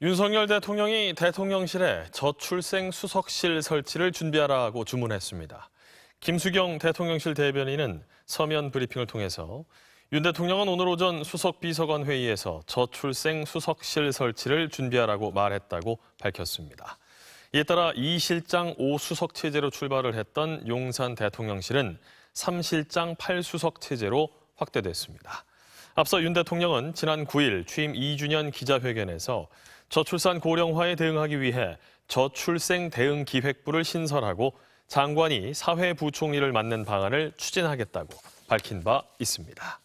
윤석열 대통령이 대통령실에 저출생 수석실 설치를 준비하라고 주문했습니다. 김수경 대통령실 대변인은 서면 브리핑을 통해서 윤 대통령은 오늘 오전 수석 비서관 회의에서 저출생 수석실 설치를 준비하라고 말했다고 밝혔습니다. 이에 따라 2실장 5수석 체제로 출발을 했던 용산 대통령실은 3실장 8수석 체제로 확대됐습니다. 앞서 윤 대통령은 지난 9일 취임 2주년 기자회견에서 저출산 고령화에 대응하기 위해 저출생 대응 기획부를 신설하고 장관이 사회부총리를 맡는 방안을 추진하겠다고 밝힌 바 있습니다.